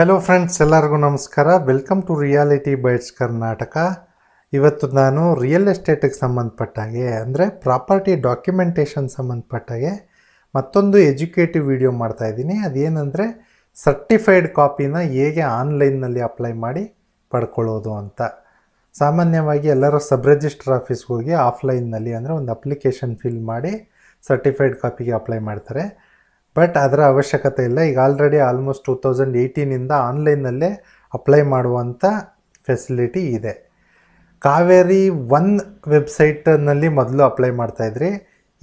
hello friends ಎಲ್ಲರಿಗೂ ನಮಸ್ಕಾರ welcome to reality bytes Karnataka ಇವತ್ತು ನಾನು ರಿಯಲ್ ಎಸ್ಟೇಟಿಗೆ ಸಂಬಂಧಪಟ್ಟಾಗೆ ಅಂದರೆ ಪ್ರಾಪರ್ಟಿ ಡಾಕ್ಯುಮೆಂಟೇಷನ್ ಸಂಬಂಧಪಟ್ಟಾಗೆ ಮತ್ತೊಂದು ಎಜುಕೇಟಿವ್ ವಿಡಿಯೋ ಮಾಡ್ತಾ ಇದ್ದೀನಿ ಅದೇನೆಂದರೆ ಸರ್ಟಿಫೈಡ್ ಕಾಪಿನ ಹೇಗೆ ಆನ್ಲೈನ್ನಲ್ಲಿ ಅಪ್ಲೈ ಮಾಡಿ ಪಡ್ಕೊಳ್ಳೋದು ಅಂತ ಸಾಮಾನ್ಯವಾಗಿ ಎಲ್ಲರೂ ಸಬ್ ರಿಜಿಸ್ಟರ್ ಆಫೀಸ್ಗೆ ಹೋಗಿ ಆಫ್ಲೈನ್ನಲ್ಲಿ ಅಂದರೆ ಒಂದು ಅಪ್ಲಿಕೇಶನ್ ಫಿಲ್ ಮಾಡಿ ಸರ್ಟಿಫೈಡ್ ಕಾಪಿಗೆ ಅಪ್ಲೈ ಮಾಡ್ತಾರೆ ಬಟ್ ಅದರ ಅವಶ್ಯಕತೆ ಇಲ್ಲ ಈಗ ಆಲ್ರೆಡಿ ಆಲ್ಮೋಸ್ಟ್ ಟೂ ತೌಸಂಡ್ ಏಯ್ಟೀನಿಂದ ಆನ್ಲೈನಲ್ಲೇ ಅಪ್ಲೈ ಮಾಡುವಂಥ ಫೆಸಿಲಿಟಿ ಇದೆ ಕಾವೇರಿ ಒನ್ ವೆಬ್ಸೈಟ್ನಲ್ಲಿ ಮೊದಲು ಅಪ್ಲೈ ಮಾಡ್ತಾಯಿದ್ರಿ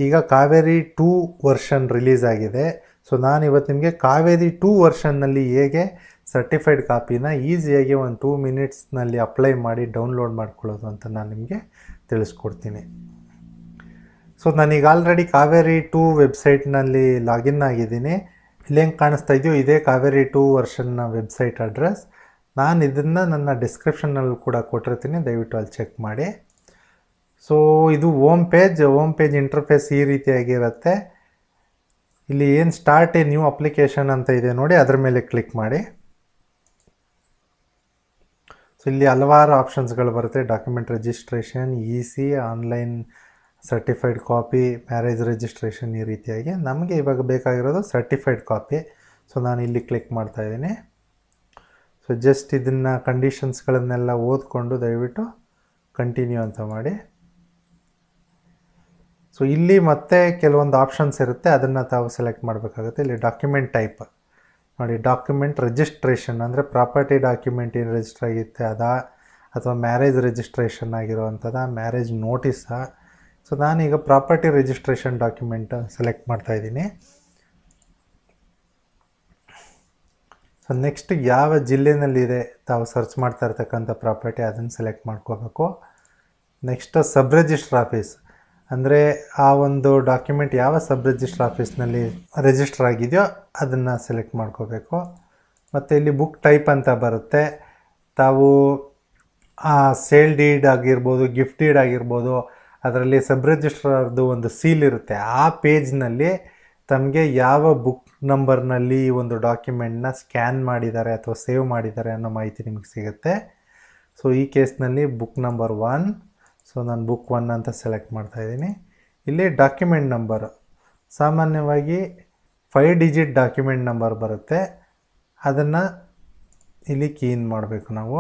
ಈಗ ಕಾವೇರಿ ಟೂ ವರ್ಷನ್ ರಿಲೀಸ್ ಆಗಿದೆ ಸೊ ನಾನು ಇವತ್ತು ನಿಮಗೆ ಕಾವೇರಿ ಟೂ ವರ್ಷನ್ನಲ್ಲಿ ಹೇಗೆ ಸರ್ಟಿಫೈಡ್ ಕಾಪಿನ ಈಸಿಯಾಗಿ ಒಂದು ಟೂ ಮಿನಿಟ್ಸ್ನಲ್ಲಿ ಅಪ್ಲೈ ಮಾಡಿ ಡೌನ್ಲೋಡ್ ಮಾಡ್ಕೊಳ್ಳೋದು ಅಂತ ನಾನು ನಿಮಗೆ ತಿಳಿಸ್ಕೊಡ್ತೀನಿ ಸೊ ನಾನೀಗ ಆಲ್ರೆಡಿ ಕಾವೇರಿ ಟೂ ವೆಬ್ಸೈಟ್ನಲ್ಲಿ ಲಾಗಿನ್ ಆಗಿದ್ದೀನಿ ಇಲ್ಲೇನು ಕಾಣಿಸ್ತಾ ಇದೆಯೋ ಇದೇ ಕಾವೇರಿ ಟೂ ವರ್ಷನ್ನ ವೆಬ್ಸೈಟ್ ಅಡ್ರೆಸ್ ನಾನು ಇದನ್ನು ನನ್ನ ಡಿಸ್ಕ್ರಿಪ್ಷನ್ನಲ್ಲಿ ಕೂಡ ಕೊಟ್ಟಿರ್ತೀನಿ ದಯವಿಟ್ಟು ಅಲ್ಲಿ ಚೆಕ್ ಮಾಡಿ ಸೊ ಇದು home page home page interface ಈ ರೀತಿಯಾಗಿರುತ್ತೆ ಇಲ್ಲಿ ಏನು ಸ್ಟಾರ್ಟ್ ಎ ನ್ಯೂ ಅಪ್ಲಿಕೇಶನ್ ಅಂತ ಇದೆ ನೋಡಿ ಅದರ ಮೇಲೆ ಕ್ಲಿಕ್ ಮಾಡಿ ಸೊ ಇಲ್ಲಿ ಹಲವಾರು ಆಪ್ಷನ್ಸ್ಗಳು ಬರುತ್ತೆ document registration E C online certified copy marriage registration ಈ ರೀತಿಯಾಗಿ ನಮಗೆ ಇವಾಗ ಬೇಕಾಗಿರೋದು ಸರ್ಟಿಫೈಡ್ ಕಾಪಿ ಸೊ ನಾನು ಇಲ್ಲಿ ಕ್ಲಿಕ್ ಮಾಡ್ತಾಯಿದ್ದೀನಿ ಸೊ ಜಸ್ಟ್ ಇದನ್ನು ಕಂಡೀಷನ್ಸ್ಗಳನ್ನೆಲ್ಲ ಓದ್ಕೊಂಡು ದಯವಿಟ್ಟು ಕಂಟಿನ್ಯೂ ಅಂತ ಮಾಡಿ ಸೊ ಇಲ್ಲಿ ಮತ್ತೆ ಕೆಲವೊಂದು ಆಪ್ಷನ್ಸ್ ಇರುತ್ತೆ ಅದನ್ನು ತಾವು ಸೆಲೆಕ್ಟ್ ಮಾಡಬೇಕಾಗುತ್ತೆ ಇಲ್ಲಿ ಡಾಕ್ಯುಮೆಂಟ್ ಟೈಪ್ ನೋಡಿ ಡಾಕ್ಯುಮೆಂಟ್ ರಿಜಿಸ್ಟ್ರೇಷನ್ ಅಂದರೆ ಪ್ರಾಪರ್ಟಿ ಡಾಕ್ಯುಮೆಂಟ್ ಏನು ರಿಜಿಸ್ಟರ್ ಆಗಿತ್ತೆ ಅದಾ ಅಥವಾ ಮ್ಯಾರೇಜ್ ರಿಜಿಸ್ಟ್ರೇಷನ್ ಆಗಿರುವಂಥದ್ದು ಮ್ಯಾರೇಜ್ ನೋಟಿಸಾ ಸೊ ನಾನೀಗ ಪ್ರಾಪರ್ಟಿ ರಿಜಿಸ್ಟ್ರೇಷನ್ ಡಾಕ್ಯುಮೆಂಟ್ ಸೆಲೆಕ್ಟ್ ಮಾಡ್ತಾ ಇದ್ದೀನಿ ಸೊ ನೆಕ್ಸ್ಟ್ ಯಾವ ಜಿಲ್ಲೆನಲ್ಲಿದೆ ತಾವು ಸರ್ಚ್ ಮಾಡ್ತಾ ಇರ್ತಕ್ಕಂಥ ಪ್ರಾಪರ್ಟಿ ಅದನ್ನು ಸೆಲೆಕ್ಟ್ ಮಾಡ್ಕೋಬೇಕು ನೆಕ್ಸ್ಟ್ ಸಬ್ ರಿಜಿಸ್ಟ್ರ್ ಆಫೀಸ್ ಅಂದರೆ ಆ ಒಂದು ಡಾಕ್ಯುಮೆಂಟ್ ಯಾವ ಸಬ್ ರಿಜಿಸ್ಟ್ರ್ ಆಫೀಸ್ನಲ್ಲಿ ರಿಜಿಸ್ಟರ್ ಆಗಿದೆಯೋ ಅದನ್ನು ಸೆಲೆಕ್ಟ್ ಮಾಡ್ಕೋಬೇಕು ಮತ್ತು ಇಲ್ಲಿ ಬುಕ್ ಟೈಪ್ ಅಂತ ಬರುತ್ತೆ ತಾವು ಸೇಲ್ ಡೀಡ್ ಆಗಿರ್ಬೋದು ಗಿಫ್ಟ್ ಡೀಡ್ ಆಗಿರ್ಬೋದು ಅದರಲ್ಲಿ ಸಬ್ ರಿಜಿಸ್ಟ್ರಾರ್ದು ಒಂದು ಸೀಲ್ ಇರುತ್ತೆ ಆ ಪೇಜ್ನಲ್ಲಿ ತಮಗೆ ಯಾವ ಬುಕ್ ನಂಬರ್ನಲ್ಲಿ ಈ ಒಂದು ಡಾಕ್ಯುಮೆಂಟ್ನ ಸ್ಕ್ಯಾನ್ ಮಾಡಿದ್ದಾರೆ ಅಥವಾ ಸೇವ್ ಮಾಡಿದ್ದಾರೆ ಅನ್ನೋ ಮಾಹಿತಿ ನಿಮಗೆ ಸಿಗುತ್ತೆ ಸೊ ಈ ಕೇಸ್ನಲ್ಲಿ ಬುಕ್ ನಂಬರ್ ಒನ್ ಸೊ ನಾನು ಬುಕ್ ಒನ್ ಅಂತ ಸೆಲೆಕ್ಟ್ ಮಾಡ್ತಾಯಿದ್ದೀನಿ ಇಲ್ಲಿ ಡಾಕ್ಯುಮೆಂಟ್ ನಂಬರ್ ಸಾಮಾನ್ಯವಾಗಿ ಫೈವ್ ಡಿಜಿಟ್ ಡಾಕ್ಯುಮೆಂಟ್ ನಂಬರ್ ಬರುತ್ತೆ ಅದನ್ನು ಇಲ್ಲಿ ಕೀನ್ ಮಾಡಬೇಕು ನಾವು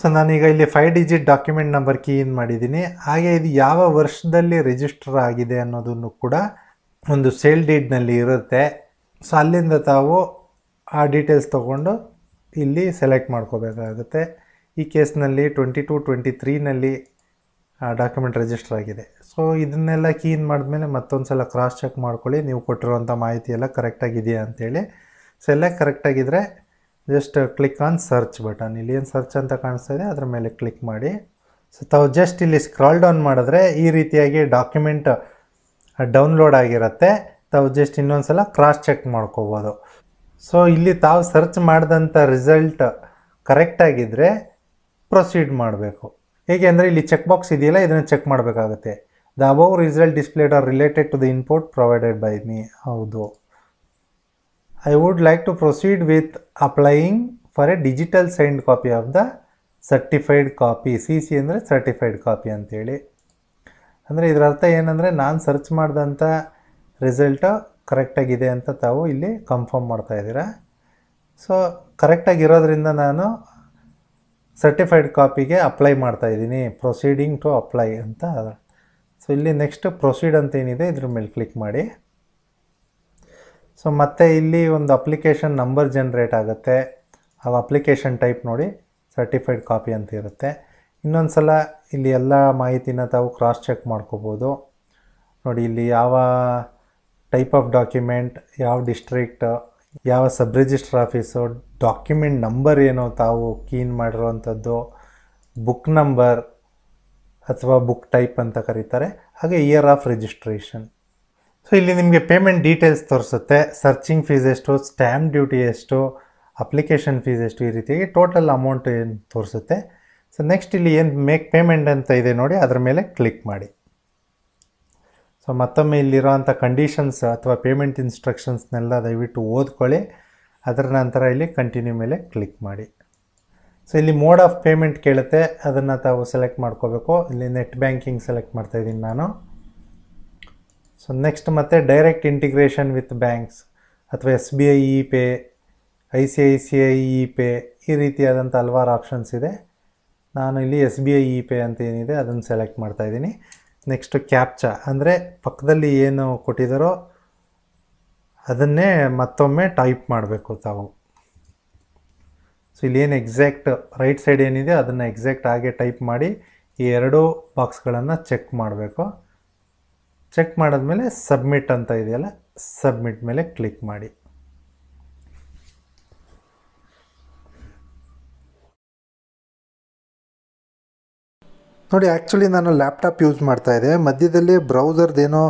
ಸೊ ನಾನೀಗ ಇಲ್ಲಿ five digit document number key in ಮಾಡಿದ್ದೀನಿ ಹಾಗೆ ಇದು ಯಾವ ವರ್ಷದಲ್ಲಿ ರಿಜಿಸ್ಟರ್ ಆಗಿದೆ ಅನ್ನೋದನ್ನು ಕೂಡ ಒಂದು ಸೇಲ್ ಡೀಡ್ನಲ್ಲಿ ಇರುತ್ತೆ ಸೊ ಅಲ್ಲಿಂದ ತಾವು ಆ ಡೀಟೇಲ್ಸ್ ತೊಗೊಂಡು ಇಲ್ಲಿ ಸೆಲೆಕ್ಟ್ ಮಾಡ್ಕೋಬೇಕಾಗುತ್ತೆ ಈ ಕೇಸ್ನಲ್ಲಿ ಟ್ವೆಂಟಿ ಟು ಟ್ವೆಂಟಿ ತ್ರೀನಲ್ಲಿ ಡಾಕ್ಯುಮೆಂಟ್ ರಿಜಿಸ್ಟರ್ ಆಗಿದೆ ಸೊ ಇದನ್ನೆಲ್ಲ ಕೀನ್ ಮಾಡಿದ್ಮೇಲೆ ಮತ್ತೊಂದು ಸಲ ಕ್ರಾಸ್ ಚೆಕ್ ಮಾಡ್ಕೊಳ್ಳಿ ನೀವು ಕೊಟ್ಟಿರುವಂಥ ಮಾಹಿತಿ ಎಲ್ಲ ಕರೆಕ್ಟಾಗಿದೆಯಾ ಅಂಥೇಳಿ ಸೊ ಎಲ್ಲ ಕರೆಕ್ಟಾಗಿದ್ದರೆ just click on search button ಇಲ್ಲಿ ಏನು ಸರ್ಚ್ ಅಂತ ಕಾಣಿಸ್ತಾ ಇದೆ ಅದರ ಮೇಲೆ ಕ್ಲಿಕ್ ಮಾಡಿ ಸೊ ತಾವು ಜಸ್ಟ್ ಇಲ್ಲಿ ಸ್ಕ್ರಾಲ್ ಡೌನ್ ಮಾಡಿದ್ರೆ ಈ ರೀತಿಯಾಗಿ ಡಾಕ್ಯುಮೆಂಟ್ ಡೌನ್ಲೋಡ್ ಆಗಿರುತ್ತೆ ತಾವು ಜಸ್ಟ್ ಇನ್ನೊಂದು ಸಲ ಕ್ರಾಸ್ ಚೆಕ್ ಮಾಡ್ಕೋಬೋದು ಸೊ ಇಲ್ಲಿ ತಾವು ಸರ್ಚ್ ಮಾಡಿದಂಥ ರಿಸಲ್ಟ್ ಕರೆಕ್ಟಾಗಿದ್ದರೆ ಪ್ರೊಸೀಡ್ ಮಾಡಬೇಕು ಅಂದರೆ ಇಲ್ಲಿ ಚೆಕ್ ಬಾಕ್ಸ್ ಇದೆಯಲ್ಲ ಇದನ್ನು ಚೆಕ್ ಮಾಡಬೇಕಾಗುತ್ತೆ the above result displayed are related to the input provided by me ಹೌದು I would like to proceed with applying for a digital signed copy of the certified copy C C ಅಂದರೆ certified copy ಅಂತೇಳಿ ಅಂದರೆ ಇದರ ಅರ್ಥ ಏನಂದರೆ ನಾನು search ಮಾಡಿದಂಥ result ಕರೆಕ್ಟಾಗಿದೆ ಅಂತ ತಾವು ಇಲ್ಲಿ ಕನ್ಫರ್ಮ್ ಮಾಡ್ತಾ ಮಾಡ್ತಾಯಿದ್ದೀರಾ ಸೊ ಕರೆಕ್ಟಾಗಿರೋದ್ರಿಂದ ನಾನು ಸರ್ಟಿಫೈಡ್ ಕಾಪಿಗೆ ಅಪ್ಲೈ ಮಾಡ್ತಾ ಮಾಡ್ತಾಯಿದ್ದೀನಿ ಪ್ರೊಸೀಡಿಂಗ್ ಟು ಅಪ್ಲೈ ಅಂತ ಸೊ ಇಲ್ಲಿ ನೆಕ್ಸ್ಟ್ ಪ್ರೊಸೀಡ್ ಅಂತ ಏನಿದೆ ಇದ್ರ ಮೇಲೆ ಕ್ಲಿಕ್ ಮಾಡಿ ಸೊ ಮತ್ತೆ ಇಲ್ಲಿ ಒಂದು ಅಪ್ಲಿಕೇಶನ್ ನಂಬರ್ ಜನ್ರೇಟ್ ಆಗುತ್ತೆ ಆ ಅಪ್ಲಿಕೇಶನ್ ಟೈಪ್ ನೋಡಿ ಸರ್ಟಿಫೈಡ್ ಕಾಪಿ ಅಂತ ಇರುತ್ತೆ ಇನ್ನೊಂದು ಸಲ ಇಲ್ಲಿ ಎಲ್ಲ ಮಾಹಿತಿನ ತಾವು ಕ್ರಾಸ್ ಚೆಕ್ ಮಾಡ್ಕೋಬೋದು ನೋಡಿ ಇಲ್ಲಿ ಯಾವ ಟೈಪ್ ಆಫ್ ಡಾಕ್ಯುಮೆಂಟ್ ಯಾವ ಡಿಸ್ಟ್ರಿಕ್ಟ್ ಯಾವ sub register office document number ಏನು ತಾವು ಕೀನ್ ಮಾಡಿರೋವಂಥದ್ದು ಬುಕ್ ನಂಬರ್ ಅಥವಾ ಬುಕ್ ಟೈಪ್ ಅಂತ ಕರೀತಾರೆ ಹಾಗೆ ಇಯರ್ ಆಫ್ ರಿಜಿಸ್ಟ್ರೇಷನ್ ಸೊ ಇಲ್ಲಿ ನಿಮಗೆ ಪೇಮೆಂಟ್ ಡೀಟೇಲ್ಸ್ ತೋರಿಸುತ್ತೆ ಸರ್ಚಿಂಗ್ ಫೀಸ್ ಎಷ್ಟು ಸ್ಟ್ಯಾಂಪ್ ಡ್ಯೂಟಿ ಎಷ್ಟು ಅಪ್ಲಿಕೇಶನ್ ಫೀಸ್ ಎಷ್ಟು ಈ ರೀತಿಯಾಗಿ ಟೋಟಲ್ ಅಮೌಂಟ್ ಏನು ತೋರಿಸುತ್ತೆ ಸೊ ನೆಕ್ಸ್ಟ್ ಇಲ್ಲಿ ಏನು ಮೇಕ್ ಪೇಮೆಂಟ್ ಅಂತ ಇದೆ ನೋಡಿ ಅದರ ಮೇಲೆ ಕ್ಲಿಕ್ ಮಾಡಿ ಸೊ ಮತ್ತೊಮ್ಮೆ ಇಲ್ಲಿರೋವಂಥ ಕಂಡೀಷನ್ಸ್ ಅಥವಾ ಪೇಮೆಂಟ್ ಇನ್ಸ್ಟ್ರಕ್ಷನ್ಸ್ನೆಲ್ಲ ದಯವಿಟ್ಟು ಓದ್ಕೊಳ್ಳಿ ಅದರ ನಂತರ ಇಲ್ಲಿ ಕಂಟಿನ್ಯೂ ಮೇಲೆ ಕ್ಲಿಕ್ ಮಾಡಿ ಸೊ ಇಲ್ಲಿ ಮೋಡ್ ಆಫ್ ಪೇಮೆಂಟ್ ಕೇಳುತ್ತೆ ಅದನ್ನು ತಾವು ಸೆಲೆಕ್ಟ್ ಮಾಡ್ಕೋಬೇಕು ಇಲ್ಲಿ ನೆಟ್ ಬ್ಯಾಂಕಿಂಗ್ ಸೆಲೆಕ್ಟ್ ಮಾಡ್ತಾಯಿದ್ದೀನಿ ನಾನು ಸೊ ನೆಕ್ಸ್ಟ್ ಮತ್ತು ಡೈರೆಕ್ಟ್ ಇಂಟಿಗ್ರೇಷನ್ ವಿತ್ ಬ್ಯಾಂಕ್ಸ್ ಅಥವಾ S B I E pay I C I C I E pay ಈ ರೀತಿಯಾದಂಥ ಹಲವಾರು ಆಪ್ಷನ್ಸ್ ಇದೆ ನಾನು ಇಲ್ಲಿ S B I E pay ಅಂತ ಏನಿದೆ ಅದನ್ನು ಸೆಲೆಕ್ಟ್ ಮಾಡ್ತಾಯಿದ್ದೀನಿ ನೆಕ್ಸ್ಟ್ ಕ್ಯಾಪ್ಚಾ ಅಂದರೆ ಪಕ್ಕದಲ್ಲಿ ಏನು ಕೊಟ್ಟಿದ್ದಾರೋ ಅದನ್ನೇ ಮತ್ತೊಮ್ಮೆ ಟೈಪ್ ಮಾಡಬೇಕು ತಾವು ಸೊ ಇಲ್ಲಿ ಏನು ಎಕ್ಸಾಕ್ಟ್ ರೈಟ್ ಸೈಡ್ ಏನಿದೆ ಅದನ್ನು ಎಕ್ಸಾಕ್ಟ್ ಆಗೇ ಟೈಪ್ ಮಾಡಿ ಈ ಎರಡೂ ಬಾಕ್ಸ್ಗಳನ್ನು ಚೆಕ್ ಮಾಡಬೇಕು ಚೆಕ್ ಮಾಡಿದ್ಮೇಲೆ ಸಬ್ಮಿಟ್ ಅಂತ ಇದೆಯಲ್ಲ ಸಬ್ಮಿಟ್ ಮೇಲೆ ಕ್ಲಿಕ್ ಮಾಡಿ ನೋಡಿ ಆ್ಯಕ್ಚುಲಿ ನಾನು ಲ್ಯಾಪ್ಟಾಪ್ ಯೂಸ್ ಮಾಡ್ತಾಯಿದ್ದೆ ಮಧ್ಯದಲ್ಲಿ ಬ್ರೌಸರ್ದೇನೋ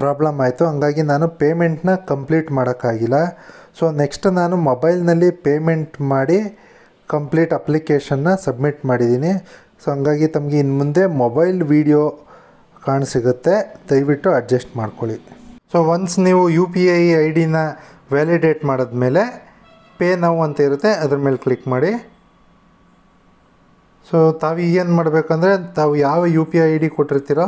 ಪ್ರಾಬ್ಲಮ್ ಆಯಿತು ಹಂಗಾಗಿ ನಾನು ಪೇಮೆಂಟ್ನ ಕಂಪ್ಲೀಟ್ ಮಾಡೋಕ್ಕಾಗಿಲ್ಲ ಸೊ ನೆಕ್ಸ್ಟ್ ನಾನು ಮೊಬೈಲ್ನಲ್ಲಿ ಪೇಮೆಂಟ್ ಮಾಡಿ ಕಂಪ್ಲೀಟ್ ಅಪ್ಲಿಕೇಶನ್ನ ಸಬ್ಮಿಟ್ ಮಾಡಿದ್ದೀನಿ ಸೊ ಹಂಗಾಗಿ ತಮಗೆ ಇನ್ನು ಮುಂದೆ ಮೊಬೈಲ್ ವೀಡಿಯೋ ಕಾಣ ಸಿಗುತ್ತೆ ದಯವಿಟ್ಟು ಅಡ್ಜಸ್ಟ್ ಮಾಡ್ಕೊಳ್ಳಿ ಸೊ ಒನ್ಸ್ ನೀವು ಯು ಪಿ ಐ ಐ ಡಿನ ವ್ಯಾಲಿಡೇಟ್ ಮಾಡಿದ್ಮೇಲೆ ಪೇ ನೌ ಅಂತ ಇರುತ್ತೆ ಅದ್ರ ಮೇಲೆ ಕ್ಲಿಕ್ ಮಾಡಿ ಸೊ ತಾವು ಏನು ಮಾಡಬೇಕಂದ್ರೆ ತಾವು ಯಾವ U P I I D ಕೊಟ್ಟಿರ್ತೀರೋ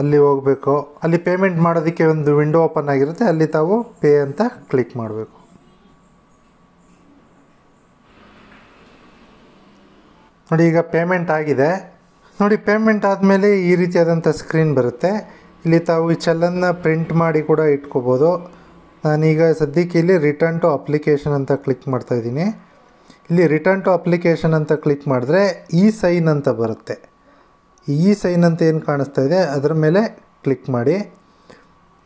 ಅಲ್ಲಿ ಹೋಗಬೇಕು ಅಲ್ಲಿ ಪೇಮೆಂಟ್ ಮಾಡೋದಕ್ಕೆ ಒಂದು ವಿಂಡೋ ಓಪನ್ ಆಗಿರುತ್ತೆ ಅಲ್ಲಿ ತಾವು ಪೇ ಅಂತ ಕ್ಲಿಕ್ ಮಾಡಬೇಕು ನೋಡಿ ಈಗ ಪೇಮೆಂಟ್ ಆಗಿದೆ ನೋಡಿ ಪೇಮೆಂಟ್ ಆದಮೇಲೆ ಈ ರೀತಿಯಾದಂಥ ಸ್ಕ್ರೀನ್ ಬರುತ್ತೆ ಇಲ್ಲಿ ತಾವು ಈ ಚಲನ್ನ ಪ್ರಿಂಟ್ ಮಾಡಿ ಕೂಡ ಇಟ್ಕೋಬೋದು ನಾನೀಗ ಸದ್ಯಕ್ಕೆ ಇಲ್ಲಿ ರಿಟರ್ನ್ ಟು ಅಪ್ಲಿಕೇಶನ್ ಅಂತ ಕ್ಲಿಕ್ ಮಾಡ್ತಾಯಿದ್ದೀನಿ ಇಲ್ಲಿ ರಿಟರ್ನ್ ಟು ಅಪ್ಲಿಕೇಶನ್ ಅಂತ ಕ್ಲಿಕ್ ಮಾಡಿದ್ರೆ ಇ ಸೈನ್ ಅಂತ ಬರುತ್ತೆ ಈ ಸೈನ್ ಅಂತ ಏನು ಕಾಣಿಸ್ತಾ ಇದೆ ಅದರ ಮೇಲೆ ಕ್ಲಿಕ್ ಮಾಡಿ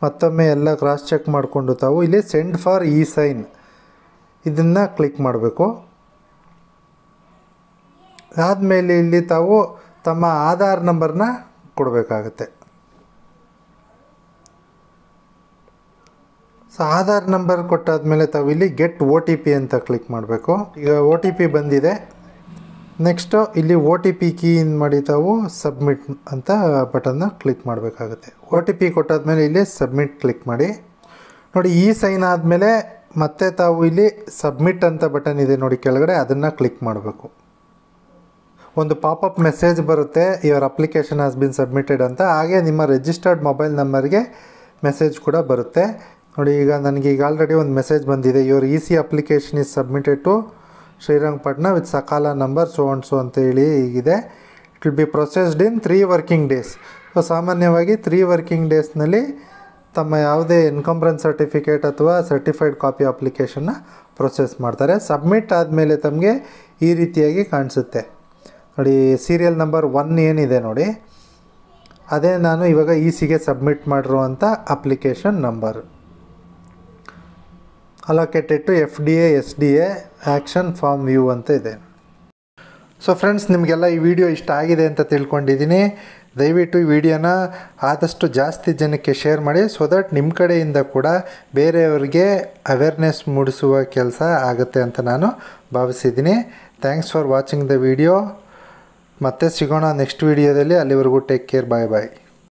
ಮತ್ತೊಮ್ಮೆ ಎಲ್ಲ ಕ್ರಾಸ್ ಚೆಕ್ ಮಾಡಿಕೊಂಡು ತಾವು ಇಲ್ಲಿ send for e e sign ಇದನ್ನು ಕ್ಲಿಕ್ ಮಾಡಬೇಕು ಆದಮೇಲೆ ಇಲ್ಲಿ ತಾವು ತಮ್ಮ ಆಧಾರ್ ನಂಬರ್ನ ಕೊಡಬೇಕಾಗತ್ತೆ ಸೊ ಆಧಾರ್ ನಂಬರ್ ತಾವು ತಾವಿಲ್ಲಿ ಗೆಟ್ ಓ ಟಿ ಪಿ ಅಂತ ಕ್ಲಿಕ್ ಮಾಡಬೇಕು ಈಗ ಒ ಟಿ ಪಿ ಬಂದಿದೆ ನೆಕ್ಸ್ಟು ಇಲ್ಲಿ ಒ ಟಿ ಪಿ ಕೀ ಮಾಡಿ ತಾವು ಸಬ್ಮಿಟ್ ಅಂತ ಬಟನ್ನ ಕ್ಲಿಕ್ ಮಾಡಬೇಕಾಗುತ್ತೆ ಒ ಟಿ ಪಿ ಕೊಟ್ಟಾದಮೇಲೆ ಇಲ್ಲಿ ಸಬ್ಮಿಟ್ ಕ್ಲಿಕ್ ಮಾಡಿ ನೋಡಿ ಈ ಸೈನ್ ಆದಮೇಲೆ ಮತ್ತೆ ತಾವು ಇಲ್ಲಿ ಸಬ್ಮಿಟ್ ಅಂತ ಬಟನ್ ಇದೆ ನೋಡಿ ಕೆಳಗಡೆ ಅದನ್ನು ಕ್ಲಿಕ್ ಮಾಡಬೇಕು ಒಂದು ಪಾಪಪ್ ಮೆಸೇಜ್ ಬರುತ್ತೆ your application has been submitted ಅಂತ ಹಾಗೆ ನಿಮ್ಮ ರಿಜಿಸ್ಟರ್ಡ್ ಮೊಬೈಲ್ ನಂಬರ್ಗೆ ಮೆಸೇಜ್ ಕೂಡ ಬರುತ್ತೆ ನೋಡಿ ಈಗ ನನಗೆ ಈಗ ಆಲ್ರೆಡಿ ಒಂದು ಮೆಸೇಜ್ ಬಂದಿದೆ your E C application is submitted to Srirangapatna with Sakala number so and so ಅಂತೇಳಿ ಈಗಿದೆ it will be processed in three working days so ಸಾಮಾನ್ಯವಾಗಿ ತ್ರೀ ವರ್ಕಿಂಗ್ ಡೇಸ್ನಲ್ಲಿ ತಮ್ಮ ಯಾವುದೇ ಇನ್ಕಂಬ್ರೆನ್ಸ್ ಸರ್ಟಿಫಿಕೇಟ್ ಅಥವಾ ಸರ್ಟಿಫೈಡ್ ಕಾಪಿ ಅಪ್ಲಿಕೇಶನ್ನ ಪ್ರೊಸೆಸ್ ಮಾಡ್ತಾರೆ ಸಬ್ಮಿಟ್ ಆದಮೇಲೆ ತಮಗೆ ಈ ರೀತಿಯಾಗಿ ಕಾಣಿಸುತ್ತೆ ನೋಡಿ ಸೀರಿಯಲ್ ನಂಬರ್ ಒನ್ ಏನಿದೆ ನೋಡಿ ಅದೇ ನಾನು ಇವಾಗ ಇ ಸಿಗೆ ಸಬ್ಮಿಟ್ ಮಾಡಿರುವಂಥ application number allocated to F D A S D A action form view ಅಂತ ಇದೆ ಸೊ ಫ್ರೆಂಡ್ಸ್ ನಿಮಗೆಲ್ಲ ಈ ವಿಡಿಯೋ ಇಷ್ಟ ಆಗಿದೆ ಅಂತ ತಿಳ್ಕೊಂಡಿದ್ದೀನಿ ದಯವಿಟ್ಟು ಈ ವಿಡಿಯೋನ ಆದಷ್ಟು ಜಾಸ್ತಿ ಜನಕ್ಕೆ ಶೇರ್ ಮಾಡಿ ಸೊ ದಟ್ ನಿಮ್ಮ ಕಡೆಯಿಂದ ಕೂಡ ಬೇರೆಯವರಿಗೆ ಅವೇರ್ನೆಸ್ ಮೂಡಿಸುವ ಕೆಲಸ ಆಗುತ್ತೆ ಅಂತ ನಾನು ಭಾವಿಸಿದ್ದೀನಿ thanks for watching the video ಮತ್ತೆ ಸಿಗೋಣ ನೆಕ್ಸ್ಟ್ ವೀಡಿಯೋದಲ್ಲಿ ಅಲ್ಲಿವರೆಗೂ ಟೇಕ್ ಕೇರ್ ಬಾಯ್ ಬಾಯ್